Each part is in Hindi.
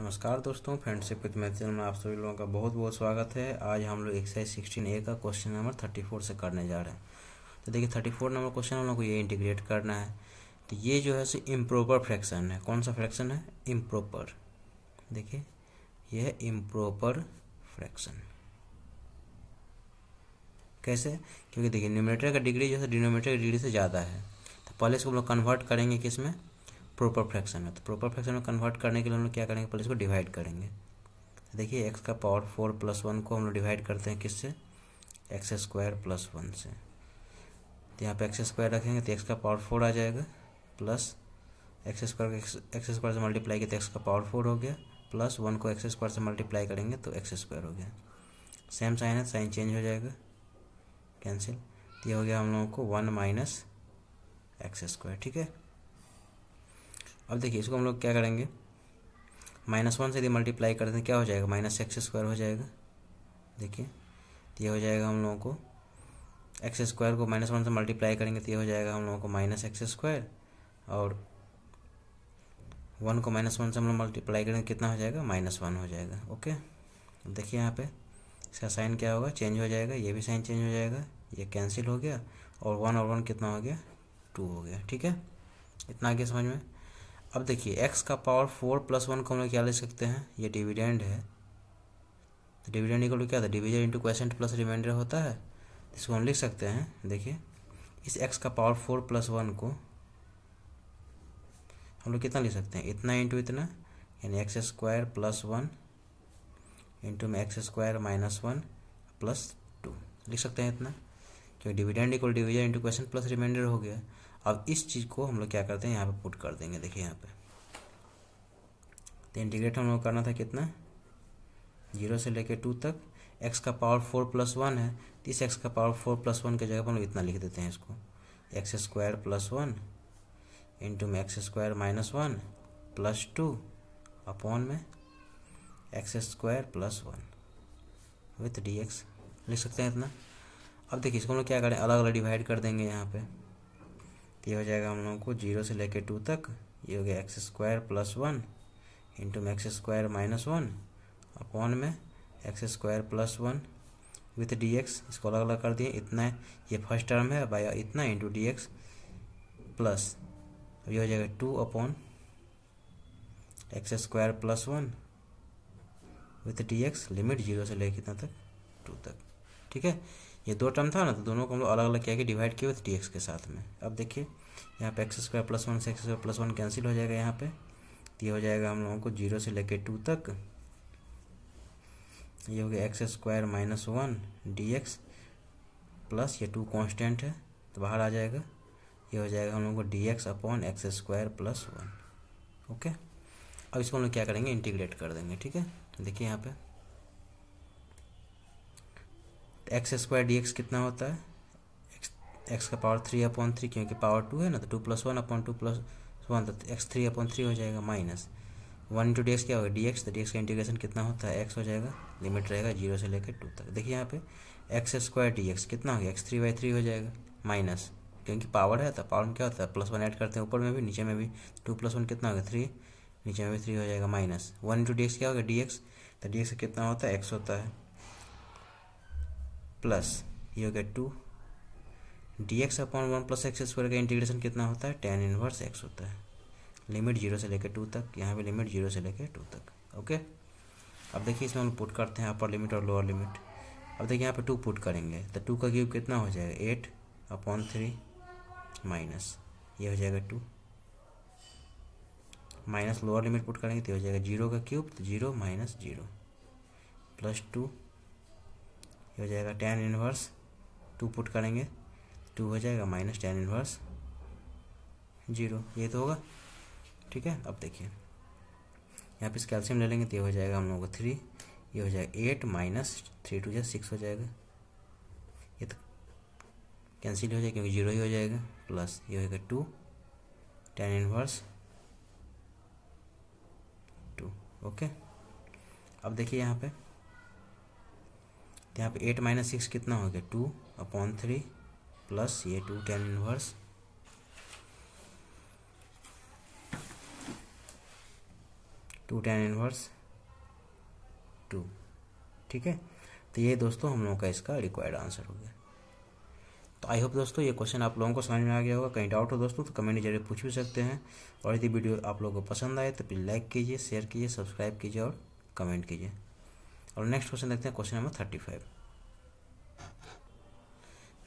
नमस्कार दोस्तों फ्रेंडशिप विद मैथ चैनल में आप सभी लोगों का बहुत बहुत स्वागत है आज हम लोग एक्सरसाइज सिक्सटीन ए का क्वेश्चन नंबर थर्टी फोर से करने जा रहे हैं तो देखिए थर्टी फोर नंबर क्वेश्चन हम लोग को ये इंटीग्रेट करना है तो ये जो है सो इम्प्रोपर फ्रैक्शन है कौन सा फ्रैक्शन है इम्प्रोपर देखिए यह है इम्प्रोपर फ्रैक्शन कैसे क्योंकि देखिए न्यूमिनेटर का डिग्री जो है डिनोमीटर की डिग्री से ज़्यादा है तो पहले इसको हम लोग कन्वर्ट करेंगे किस में प्रॉपर फ्रैक्शन में तो प्रॉपर फ्रैक्शन में कन्वर्ट करने के लिए हम लोग क्या करेंगे पहले इसको डिवाइड करेंगे देखिए एक्स का पावर फोर प्लस वन को हम लोग डिवाइड करते हैं किससे एक्स स्क्वायर प्लस वन से तो यहाँ पे एक्स स्क्वायर रखेंगे तो एक्स का पावर फोर आ जाएगा plus x square x square से मल्टीप्लाई किया तो एक्स का पावर फोर हो गया प्लस वन को एक्स स्क्वायर से मल्टीप्लाई करेंगे तो एक्स स्क्वायर हो गया सेम साइन है साइन चेंज हो जाएगा कैंसिल तो ये हो गया हम लोगों को वन माइनस एक्स स्क्वायर ठीक है अब देखिए इसको हम लोग क्या करेंगे माइनस वन से यदि मल्टीप्लाई कर दें क्या हो जाएगा माइनस एक्स स्क्वायर हो जाएगा देखिए तो ये हो जाएगा हम लोगों को एक्स स्क्वायर को माइनस वन से मल्टीप्लाई करेंगे तो ये हो जाएगा हम लोगों को माइनस एक्स स्क्वायर और वन को माइनस वन से हम लोग मल्टीप्लाई करेंगे कितना हो जाएगा माइनस वन हो जाएगा ओके देखिए यहाँ पे इसका साइन क्या होगा चेंज हो जाएगा ये भी साइन चेंज हो जाएगा ये कैंसिल हो गया और वन और वन कितना हो गया टू हो गया ठीक है इतना आगे समझ में अब देखिए एक्स का पावर फोर प्लस वन को हम लोग क्या ले सकते हैं ये डिविडेंड है तो डिविडेंड इक्वल टू क्या था division into question plus remainder होता है तो इसको हम लिख सकते हैं देखिए इस एक्स का पावर फोर प्लस वन को हम लोग कितना लिख सकते हैं इतना इंटू इतना यानी x square plus one into में x square minus one plus two लिख सकते हैं इतना क्योंकि dividend equal division into question plus remainder हो गया अब इस चीज़ को हम लोग क्या करते हैं यहाँ पे पुट कर देंगे देखिए यहाँ पे तो इंटीग्रेट हम लोग करना था कितना जीरो से लेकर टू तक एक्स का पावर फोर प्लस वन है तो इस एक्स का पावर फोर प्लस वन की जगह पर हम लोग इतना लिख देते हैं इसको x square plus one into में x square minus one plus two upon में x square plus one with d x लिख सकते हैं इतना अब देखिए इसको हम लोग क्या करें अलग अलग डिवाइड कर देंगे यहाँ पे ये हो जाएगा हम लोगों को जीरो से लेके टू तक ये हो गया x square plus one into में x square minus one upon में x square plus one with d x इसको अलग अलग कर दिए इतना है ये फर्स्ट टर्म है बाय इतना इंटू डी एक्स प्लस ये हो जाएगा two upon x square plus one with d x limit zero से लेकर कितना तक टू तक ठीक है ये दो टर्म था ना तो दोनों को हम लोग अलग अलग किया कि डिवाइड किए डी एक्स के साथ में अब देखिए यहाँ पे एक्स स्क्वायर प्लस वन से x square plus one cancel हो जाएगा यहाँ पे तो ये हो जाएगा हम लोगों को जीरो से लेके टू तक ये हो गया x square minus one d x plus ये टू कांस्टेंट है तो बाहर आ जाएगा ये हो जाएगा हम लोगों को d x upon x square plus one okay अब इसको हम लोग क्या करेंगे इंटीग्रेट कर देंगे ठीक है देखिए यहाँ पर एक्स स्क्वायर डी एक्स कितना होता है एक्स एक्स का पावर थ्री अपॉन थ्री क्योंकि पावर टू है ना तो two plus one upon two plus one तो एक्स थ्री अपॉन थ्री हो जाएगा minus one into d x क्या होगा डी एक्स तो डी एक्स का इंटीग्रेशन कितना होता है एक्स हो जाएगा लिमिट रहेगा जीरो से लेकर टू तक देखिए यहाँ पे एक्स स्क्वायर डी एक्स कितना हो गया एक्स थ्री बाई थ्री हो जाएगा माइनस क्योंकि पावर है तो पावर में क्या होता है प्लस वन ऐड करते हैं ऊपर में भी नीचे में भी टू प्लस वन कितना होगा थ्री नीचे में भी थ्री हो जाएगा minus one into d x क्या होगा डी एक्स तो डी एक्स कितना होता है एक्स होता है प्लस ये हो गया two d x upon one plus x square का इंटीग्रेशन कितना होता है टेन इनवर्स एक्स होता है लिमिट जीरो से लेकर टू तक यहाँ पे लिमिट जीरो से लेकर टू तक ओके अब देखिए इसमें हम पुट करते हैं अपर लिमिट और लोअर लिमिट अब देखिए यहाँ पे टू पुट करेंगे तो टू का क्यूब कितना हो जाएगा एट अपॉन थ्री माइनस ये हो जाएगा two minus lower limit put करेंगे तो हो जाएगा जीरो का क्यूब तो zero minus zero plus two हो जाएगा टेन इन्वर्स टू पुट करेंगे टू हो जाएगा माइनस टेन इन्वर्स जीरो ये तो होगा ठीक है अब देखिए यहाँ पे कैल्शियम ले लेंगे तो ये हो जाएगा हम लोगों को थ्री ये हो जाएगा एट माइनस थ्री टू जो सिक्स हो जाएगा ये तो कैंसिल हो जाएगा क्योंकि जीरो ही हो जाएगा प्लस ये होगा two tan inverse two okay अब देखिए यहाँ पे तो यहाँ पे एट माइनस सिक्स कितना हो गया टू अपॉन थ्री प्लस ये two tan inverse two tan inverse two ठीक है तो ये दोस्तों हम लोगों का इसका रिक्वायर्ड आंसर हो गया तो आई होप दोस्तों ये क्वेश्चन आप लोगों को समझ में आ गया होगा कहीं डाउट हो दोस्तों तो कमेंट जरिए पूछ भी सकते हैं और यदि वीडियो आप लोगों को पसंद आए तो प्लीज़ लाइक कीजिए शेयर कीजिए सब्सक्राइब कीजिए और कमेंट कीजिए और नेक्स्ट क्वेश्चन देखते हैं क्वेश्चन नंबर थर्टी फाइव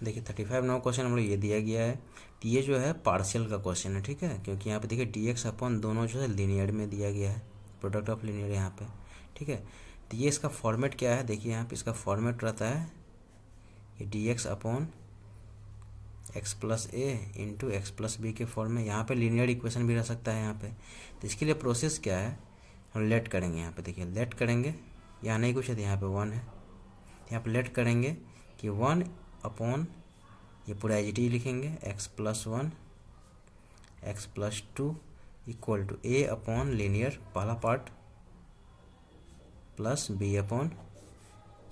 देखिए थर्टी फाइव नंबर क्वेश्चन हम लोग ये दिया गया है ये जो है पार्शियल का क्वेश्चन है ठीक है क्योंकि यहाँ पे देखिए डी एक्स अपॉन दोनों जो है लीनियर में दिया गया है प्रोडक्ट ऑफ लीनियर यहाँ पे ठीक है तो ये इसका फॉर्मेट क्या है देखिए यहाँ पे इसका फॉर्मेट रहता है ये d x upon x plus a into x plus b के फॉर्म में यहाँ पे लीनियर इक्वेशन भी रह सकता है यहाँ पे तो इसके लिए प्रोसेस क्या है हम लेट करेंगे यहाँ पे देखिए लेट करेंगे यहाँ नहीं कुछ है तो यहाँ पे वन है यहाँ पे लेट करेंगे कि वन अपॉन ये पूरा एच डी लिखेंगे x plus one x plus two equal to a upon linear पहला part plus b upon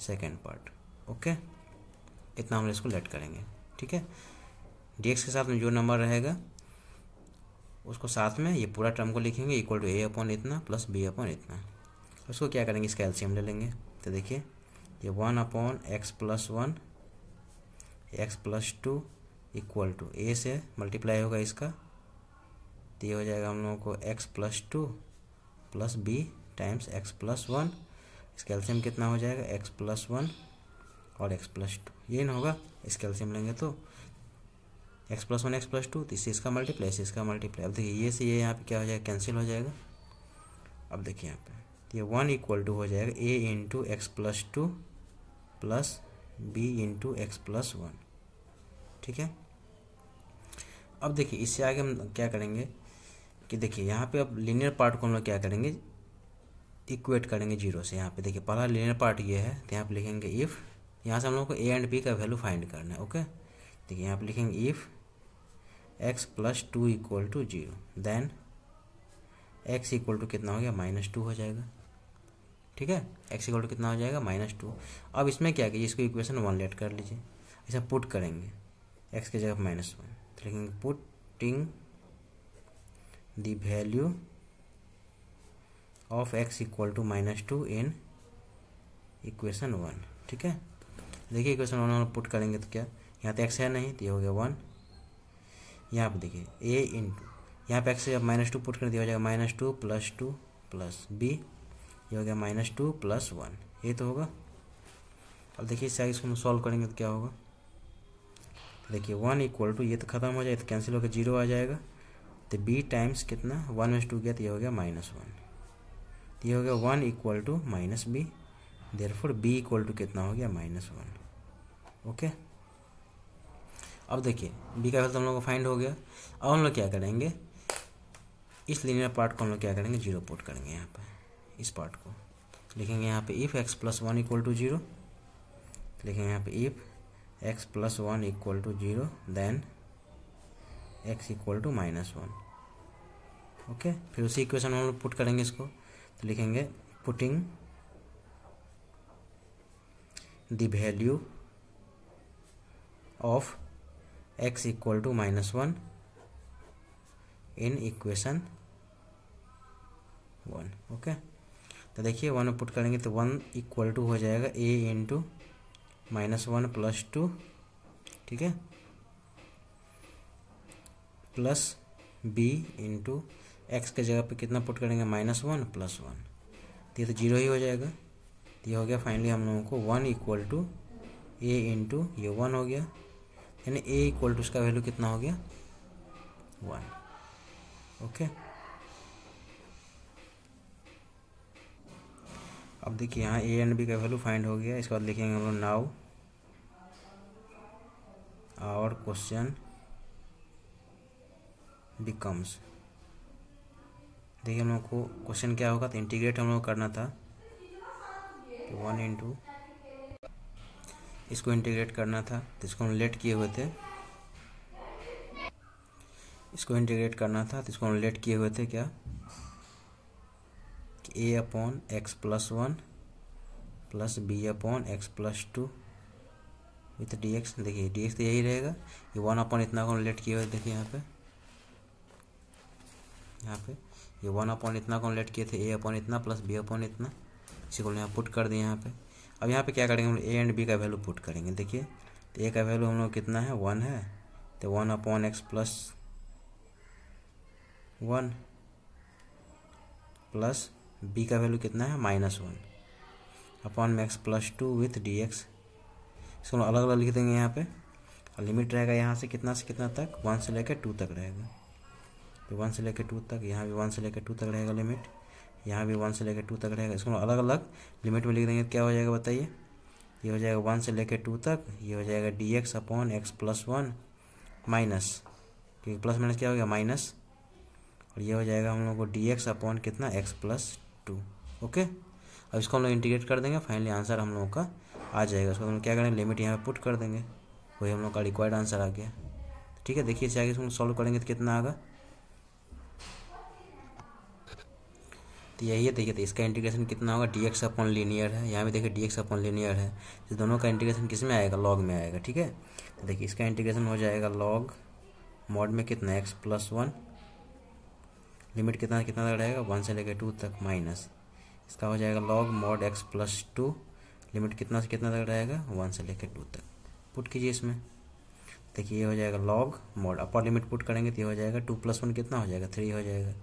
second part okay इतना हम इसको लेट करेंगे ठीक है डी के साथ में जो नंबर रहेगा उसको साथ में ये पूरा टर्म को लिखेंगे इक्वल टू ए अपॉन इतना प्लस बी अपॉन इतना उसको क्या करेंगे इसका एल्शियम ले लेंगे तो देखिए ये one upon x plus one x plus two equal to a से मल्टीप्लाई होगा इसका तो ये हो जाएगा हम लोगों को x plus two plus b times x plus one इसका एल्शियम कितना हो जाएगा एक्स प्लस वन और एक्स प्लस टू ये ना होगा इसका एल्शियम लेंगे तो x plus one x plus two तो इससे इसका मल्टीप्लाई इससे इसका मल्टीप्लाई अब देखिए ये से ये यहाँ पे क्या हो जाएगा कैंसिल हो जाएगा अब देखिए यहाँ पे ये वन इक्वल टू हो जाएगा a into x plus two plus b into x plus one ठीक है अब देखिए इससे आगे हम क्या करेंगे कि देखिए यहाँ पे अब लीनियर पार्ट को हम लोग क्या करेंगे इक्वेट करेंगे जीरो से यहाँ पे देखिए पहला लीनियर पार्ट ये है तो यहाँ पर लिखेंगे इफ़ यहाँ से हम लोग को ए एंड बी का वैल्यू फाइंड करना है ओके देखिए यहाँ पर लिखेंगे if x plus two equal to zero then x equal to कितना हो गया माइनस टू हो जाएगा ठीक है एक्स इक्वल टू कितना हो जाएगा माइनस टू अब इसमें क्या कीजिए इसको इक्वेशन वन लेट कर लीजिए ऐसा पुट करेंगे एक्स की जगह माइनस वन तो लिखेंगे putting the value of x equal to minus two in equation one ठीक है देखिए इक्वेशन वन पुट करेंगे तो क्या यहाँ तो एक्स है नहीं तो ये हो गया वन यहाँ पर देखिए ए इन टू यहाँ पर एक्स माइनस टू पुट कर दिया हो जाएगा minus two plus two plus b ये हो गया माइनस टू प्लस वन ये तो होगा अब देखिए इससे आगे इसको हम सॉल्व करेंगे तो क्या होगा देखिए वन इक्वल टू ये तो खत्म हो जाए तो कैंसिल होकर जीरो आ जाएगा तो बी टाइम्स कितना वन माइनस टू गया तो ये हो गया माइनस वन ये हो गया one equal to minus b therefore b equal to कितना हो गया माइनस वन ओके अब देखिए बी का वैल्यू तो हम लोग को फाइंड हो गया अब हम लोग क्या करेंगे इस लीनियर पार्ट को हम लोग क्या करेंगे जीरो पुट करेंगे यहाँ पर इस पार्ट को लिखेंगे यहाँ पे if x plus one equal to zero लिखेंगे यहाँ पे if x plus one equal to zero then x equal to minus one okay फिर उसी इक्वेशन में हम लोग पुट करेंगे इसको तो लिखेंगे putting the value of x equal to minus one in equation one okay तो देखिए वन पुट करेंगे तो वन इक्वल टू हो जाएगा a into minus one plus two ठीक है प्लस बी इंटू एक्स के जगह पे कितना पुट करेंगे माइनस वन प्लस वन तो ये तो जीरो ही हो जाएगा तो ये हो गया फाइनली हम लोगों को one equal to a into ये वन हो गया यानी ए इक्वल टू उसका वैल्यू कितना हो गया वन ओके okay? अब देखिए यहाँ ए एंड बी का वैल्यू फाइंड हो गया इसके बाद लिखेंगे हम लोग नाउ और क्वेश्चन बिकम्स देखिए हम लोग को क्वेश्चन क्या होगा तो इंटीग्रेट हम लोग करना था वन वन टू इसको इंटीग्रेट करना था तो इसको हम लेट किए हुए थे इसको इंटीग्रेट करना था तो इसको हम लेट किए हुए थे क्या a upon x plus one plus b upon x plus two with d x देखिए डी एक्स तो यही रहेगा ये वन अपॉन इतना को लेट किया हुआ देखिए यहाँ पे यहाँ पे ये वन अपॉन इतना को लेट किए थे ए अपॉन इतना प्लस बी अपॉन इतना इसी को यहाँ पुट कर दिए यहाँ पे अब यहाँ पे क्या करेंगे हम लोग ए एंड बी का वैल्यू पुट करेंगे देखिए तो ए का वैल्यू हम लोग कितना है वन है तो one upon x plus one plus b का वैल्यू कितना है माइनस वन अपॉन मैक्स plus two with d x इसको हम अलग अलग लिख देंगे यहाँ पे और लिमिट रहेगा यहाँ से कितना से कितना तक वन से लेकर टू तक रहेगा तो वन से लेकर टू तक यहाँ भी वन से लेकर टू तक रहेगा लिमिट यहाँ भी वन से लेकर टू तक रहेगा इसको अलग अलग लिमिट में लिख देंगे तो क्या हो जाएगा बताइए ये हो जाएगा वन से लेकर टू तक ये हो जाएगा d x upon x plus one minus क्योंकि प्लस माइनस क्या हो गया माइनस और ये हो जाएगा हम लोग को डी एक्स अपॉन कितना एक्स प्लस टू ओके अब इसको हम लोग इंटीग्रेट कर देंगे फाइनली आंसर हम लोगों का आ जाएगा उसको हम क्या करेंगे लिमिट यहाँ पे पुट कर देंगे वही हम लोग का रिक्वायर्ड आंसर आ गया ठीक है देखिए इसे आगे इसको सॉल्व करेंगे तो कितना आएगा तो यही है देखिए तो इसका इंटीग्रेशन कितना होगा डी एक्स अपॉन लीनियर है यहाँ भी देखिए डी एक्स अपॉन लीनियर है तो दोनों का इंटीग्रेशन किस में आएगा लॉग में आएगा ठीक है तो देखिए इसका इंटीग्रेशन हो जाएगा लॉग मॉड में कितना एक्स प्लस वन लिमिट कितना कितना तक रहेगा वन से लेकर टू तक माइनस इसका हो जाएगा log mod x plus two limit कितना से कितना तक रहेगा वन से लेकर टू तक पुट कीजिए इसमें देखिए ये हो जाएगा log mod upper limit put करेंगे तो ये हो जाएगा टू प्लस वन कितना हो जाएगा थ्री हो जाएगा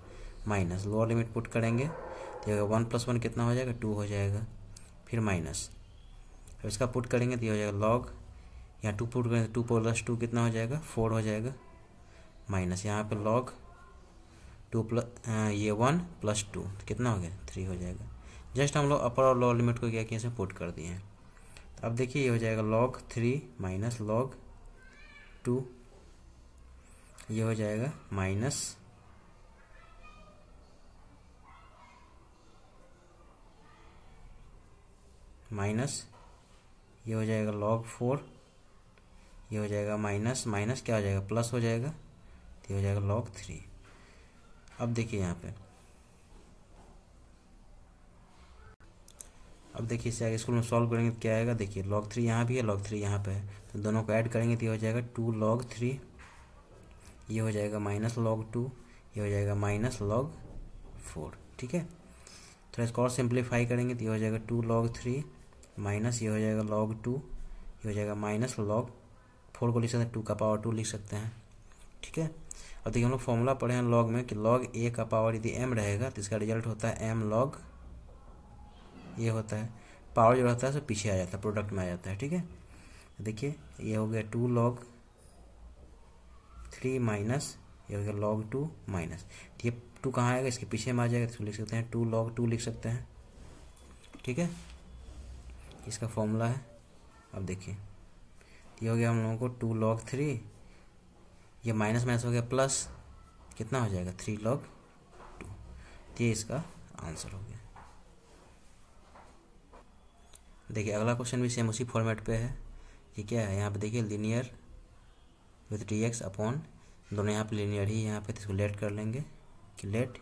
माइनस लोअर लिमिट पुट करेंगे तो ये वन प्लस वन कितना हो जाएगा टू हो जाएगा फिर माइनस अब इसका पुट करेंगे तो ये हो जाएगा लॉग यहाँ टू पुट करेंगे टू प्लस टू कितना हो जाएगा फोर हो जाएगा माइनस तो यहाँ तो पर लॉग टू प्लस ये वन प्लस टू कितना हो गया थ्री हो जाएगा जस्ट हम लोग अपर और लोअर लिमिट को क्या किए इसमें पुट कर दिए हैं तो अब देखिए ये हो जाएगा log three minus log two ये हो जाएगा माइनस माइनस ये हो जाएगा लॉग फोर ये हो जाएगा माइनस माइनस क्या हो जाएगा प्लस हो जाएगा तो ये हो जाएगा लॉग थ्री अब देखिए यहाँ पे अब देखिए इसे आगे स्कूल में सॉल्व करेंगे तो क्या आएगा देखिए लॉग थ्री यहाँ भी है लॉग थ्री यहाँ पे है तो दोनों को ऐड करेंगे तो ये हो जाएगा टू लॉग थ्री ये हो जाएगा माइनस लॉग टू ये हो जाएगा माइनस लॉग फोर ठीक है थोड़ा तो इसको और सिंप्लीफाई करेंगे तो ये हो जाएगा टू लॉग थ्री माइनस ये हो जाएगा लॉग टू ये हो जाएगा माइनस लॉग फोर को लिख सकते हैं टू का पावर टू लिख सकते हैं ठीक है और देखिए हम लोग फॉर्मूला पढ़े हैं लॉग में कि लॉग ए का पावर यदि एम रहेगा तो इसका रिजल्ट होता है एम लॉग ये होता है पावर जो रहता है सो पीछे आ जाता है प्रोडक्ट में आ जाता है ठीक है देखिए ये हो गया टू लॉग थ्री माइनस ये हो गया लॉग टू माइनस ये टू कहाँ आएगा इसके पीछे में आ जाएगा तो इसको लिख सकते हैं टू लॉग टू लिख सकते हैं ठीक है इसका फॉर्मूला है अब देखिए ये हो गया हम लोगों को टू लॉग थ्री ये माइनस माइनस हो गया प्लस कितना हो जाएगा थ्री लॉग टू ये इसका आंसर हो गया देखिए अगला क्वेश्चन भी सेम उसी फॉर्मेट पे है ये क्या है यहाँ पे देखिए linear with d x upon दोनों यहाँ पे लीनियर ही यहाँ पे तो इसको लेट कर लेंगे कि लेट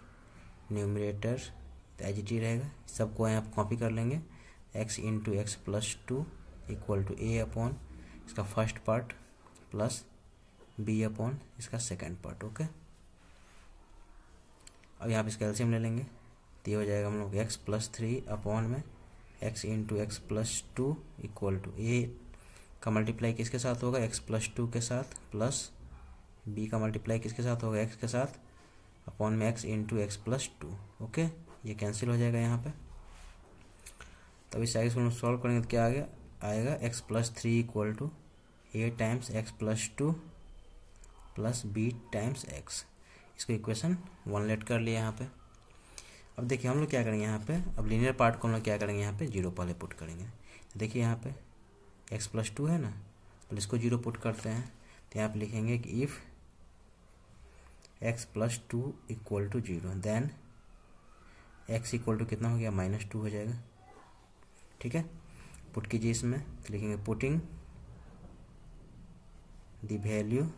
न्यूमरेटर एच डी रहेगा सबको यहाँ पर कॉपी कर लेंगे x into x plus two equal to a upon इसका first part plus b upon इसका सेकेंड पार्ट ओके अब यहाँ पे इसका एल्सियम ले लेंगे तो ये हो जाएगा हम लोग एक्स प्लस थ्री अपॉन में x into x plus two equal to a का मल्टीप्लाई किसके साथ होगा एक्स प्लस टू के साथ प्लस बी का मल्टीप्लाई किसके साथ होगा एक्स के साथ अपॉन में x into x plus two okay ये कैंसिल हो जाएगा यहाँ पे तब इस एक्स को सॉल्व करेंगे तो क्या आ गया आएगा x plus three equal to a times x plus two plus b times x इसको इक्वेशन वन लेट कर लिया यहाँ पे अब देखिए हम लोग क्या करेंगे यहाँ पे अब लीनियर पार्ट को हम लोग क्या करेंगे यहाँ पे जीरो पहले पुट करेंगे देखिए यहाँ पे एक्स प्लस टू है ना और तो इसको जीरो पुट करते हैं तो यहाँ पर लिखेंगे कि if x plus two equal to zero then x equal to कितना हो गया माइनस टू हो जाएगा ठीक है पुट कीजिए इसमें तो लिखेंगे पुटिंग दैल्यू value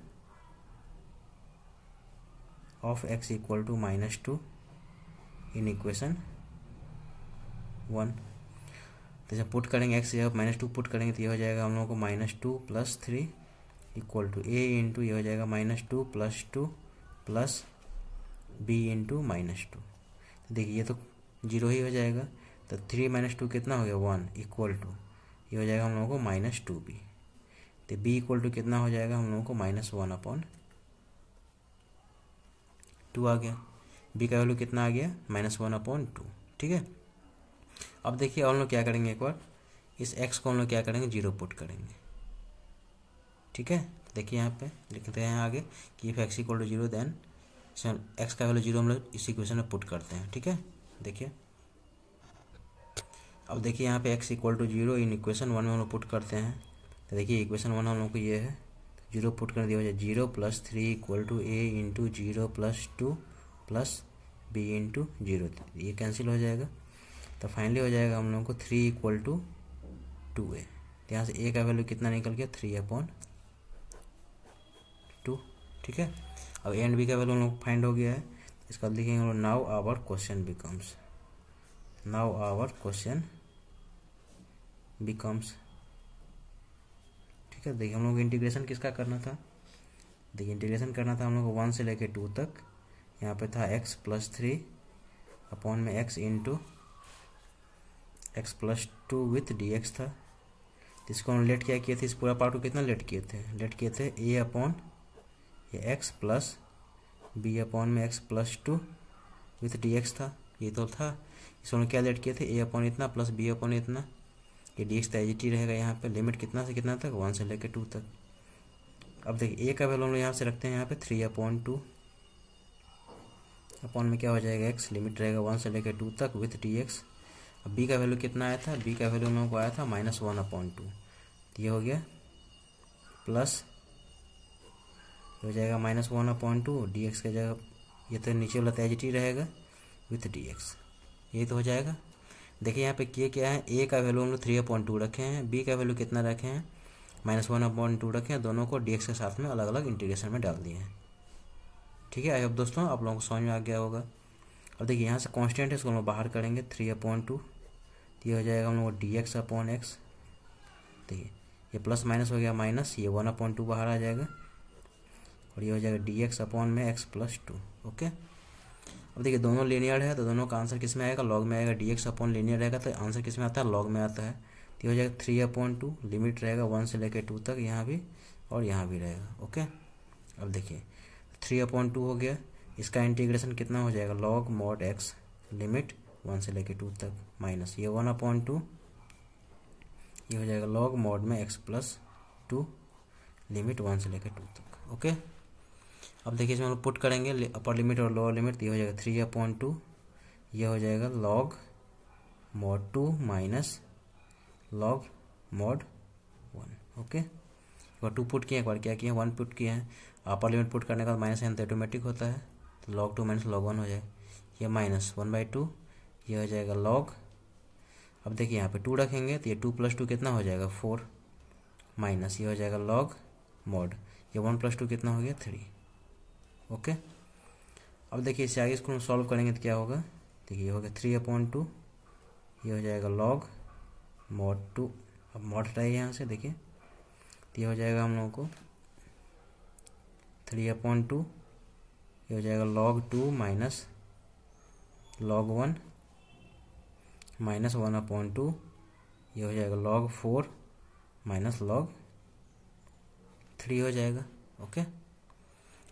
of x equal to minus two in equation one तो जब पुट करेंगे एक्स जगह माइनस टू पुट करेंगे तो यह हो जाएगा हम लोगों को minus two plus three equal to a into ये हो जाएगा minus two plus two plus b into minus two तो देखिए ये तो जीरो ही हो जाएगा तो थ्री माइनस टू कितना हो गया वन इक्वल टू ये हो जाएगा हम लोगों को माइनस टू बी तो बी इक्वल टू कितना हो जाएगा हम लोगों को माइनस वन अपॉन टू आ गया बी का वैल्यू कितना आ गया माइनस वन अपॉन टू ठीक है अब देखिए हम लोग क्या करेंगे एक बार इस एक्स को हम लोग क्या करेंगे जीरो पुट करेंगे ठीक है देखिए यहाँ पे लिखते हैं आगे कि if x equal to zero then x का वैल्यू जीरो हम लोग इस इक्वेशन में पुट करते हैं ठीक है देखिए अब देखिए यहाँ पे x equal to zero in equation one में हम लोग पुट करते हैं तो देखिए इक्वेशन वन हम लोग को ये है जीरो पुट कर दिया हो जाए zero plus three equal to a into zero plus two plus b into zero ये कैंसिल हो जाएगा तो फाइनली हो जाएगा हम लोगों को three equal to two a तो यहाँ से ए का वैल्यू कितना निकल गया थ्री अपॉन टू ठीक है अब ए एंड बी का वैल्यू हम लोग फाइंड हो गया है इसका लिखेंगे हम लोग now our question becomes now our question becomes ठीक है देखिए हम लोग इंटीग्रेशन किसका करना था देखिए इंटीग्रेशन करना था हम लोग को वन से लेके टू तक यहाँ पे था एक्स प्लस थ्री अपॉन में x into x plus two with d x था जिसको हम लेट क्या किए थे इस पूरा पार्ट को कितना लेट किए थे लेट किए थे ए अपॉन ये एक्स प्लस बी अपॉन में x plus two with d x था ये तो था इसको हम क्या लेट किए थे ए अपॉन इतना प्लस बी अपॉन इतना ये डी एक्स का एच टी रहेगा यहाँ पे लिमिट कितना से कितना तक वन से लेकर टू तक अब देखिए ए का वैल्यू हम लोग यहाँ से रखते हैं यहाँ पे थ्री अपॉन टू अपॉन में क्या हो जाएगा एक्स लिमिट रहेगा वन से लेकर टू तक विथ डी एक्स अब बी का वैल्यू कितना आया था बी का वैल्यू हम लोगों को आया था माइनस वन अपॉन टू ये हो गया प्लस हो जाएगा minus one upon two d x का जगह ये तो नीचे वाला तो एच रहेगा विथ डी एक्स यही तो हो जाएगा देखिए यहाँ पे किया क्या है ए का वैल्यू हम लोग थ्री अपॉइंट टू रखे हैं बी का वैल्यू कितना रखे हैं माइनस वन अपॉइंट टू रखे हैं दोनों को डी के साथ में अलग अलग इंटीग्रेशन में डाल दिए हैं ठीक है आई होप दोस्तों आप लोगों को समझ में आ गया होगा अब देखिए यहाँ से कॉन्स्टेंट है इसको हम लोग बाहर करेंगे थ्री अपॉइंट टू ये हो जाएगा हम लोग डी एक्स अपॉन एक्स देखिए ये प्लस माइनस हो गया माइनस ये वन अपॉइंट टू बाहर आ जाएगा और ये हो जाएगा डी एक्स अपॉन में एक्स प्लस टू ओके अब देखिए दोनों लीनियर है तो दोनों का आंसर किस में आएगा लॉग में आएगा डी एक्स अपॉन लीनियर रहेगा तो आंसर किस में आता है लॉग में आता है तो हो जाएगा थ्री अपॉन टू लिमिट रहेगा वन से लेकर टू तक यहाँ भी और यहाँ भी रहेगा ओके अब देखिए थ्री अपॉन टू हो गया इसका इंटीग्रेशन कितना हो जाएगा log mod x limit one से लेकर टू तक माइनस ये वन अपॉन टू ये हो जाएगा लॉग मॉड में x plus two limit one से लेकर टू तक ओके अब देखिए इसमें हम लोग पुट करेंगे अपर लिमिट और लोअर तो लिमिट ये हो जाएगा थ्री अपॉन टू ये हो जाएगा log mod two minus log mod one okay एक बार टू पुट किए एक बार क्या किए वन पुट किए हैं अपर लिमिट पुट करने के बाद माइनस एन तो ऑटोमेटिक होता है तो log two minus log one हो जाए ये माइनस वन बाई टू ये हो जाएगा लॉग अब देखिए यहाँ पे टू रखेंगे तो ये टू प्लस टू कितना हो जाएगा फोर माइनस ये हो जाएगा लॉग मॉड ये वन प्लस टू कितना हो गया थ्री ओके अब देखिए इसे आगे इसको हम सॉल्व करेंगे तो क्या होगा देखिए हो गया थ्री अपॉइंट टू ये हो जाएगा लॉग मॉड टू अब मॉड हटाइए यहाँ से देखिए तो ये हो जाएगा हम लोगों को थ्री अपॉइंट टू ये हो जाएगा log two minus log one minus one upon two ये हो जाएगा log four minus log three हो जाएगा ओके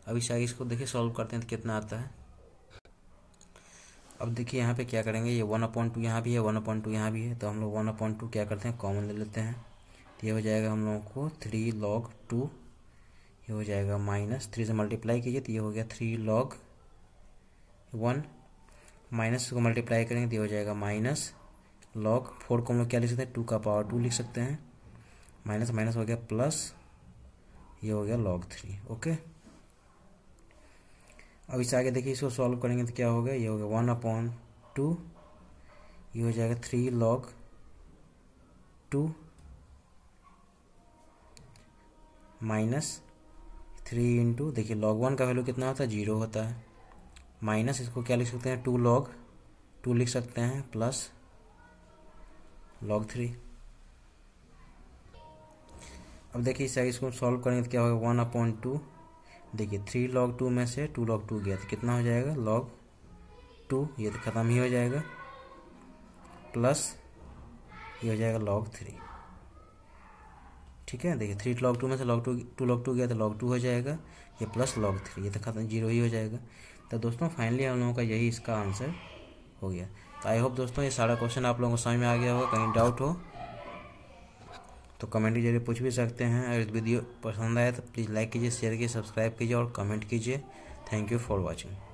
अभी इस इसको देखिए सॉल्व करते हैं तो कितना आता है अब देखिए यहाँ पे क्या करेंगे ये वन अपॉइंट टू यहाँ भी है वन अपॉइंट टू यहाँ भी है तो हम लोग वन अपॉइंट टू क्या करते हैं कॉमन ले लेते हैं तो ये हो जाएगा हम लोगों को थ्री लॉग टू ये हो जाएगा माइनस थ्री से मल्टीप्लाई कीजिए तो ये हो गया थ्री लॉग वन माइनस को मल्टीप्लाई करेंगे तो ये हो जाएगा माइनस लॉग फोर को हम लोग क्या लिख सकते हैं टू का पावर टू लिख सकते हैं माइनस माइनस हो गया प्लस ये हो गया लॉग थ्री ओके अब इसे आगे देखिए इसको सॉल्व करेंगे तो क्या होगा ये होगा वन अपॉन टू ये हो जाएगा three log two minus three into देखिए लॉग वन का वैल्यू कितना होता है जीरो होता है माइनस इसको क्या लिख सकते हैं टू लॉग टू लिख सकते हैं प्लस लॉग थ्री अब देखिए इसे इसको सॉल्व करेंगे तो क्या होगा वन अपॉइंट टू देखिए थ्री लॉग टू में से टू लॉग टू गया तो कितना हो जाएगा लॉग टू ये तो ख़त्म ही हो जाएगा प्लस ये हो जाएगा लॉग थ्री ठीक है देखिए थ्री लॉग टू में से log two two log two गया तो लॉग टू हो जाएगा ये प्लस लॉग थ्री ये तो ख़त्म जीरो ही हो जाएगा तो दोस्तों फाइनली हम लोगों का यही इसका आंसर हो गया तो आई होप दोस्तों ये सारा क्वेश्चन आप लोगों को समझ में आ गया होगा कहीं डाउट हो तो कमेंट के जरिए पूछ भी सकते हैं अगर वीडियो पसंद आए तो प्लीज़ लाइक कीजिए शेयर कीजिए सब्सक्राइब कीजिए और कमेंट कीजिए थैंक यू फॉर वॉचिंग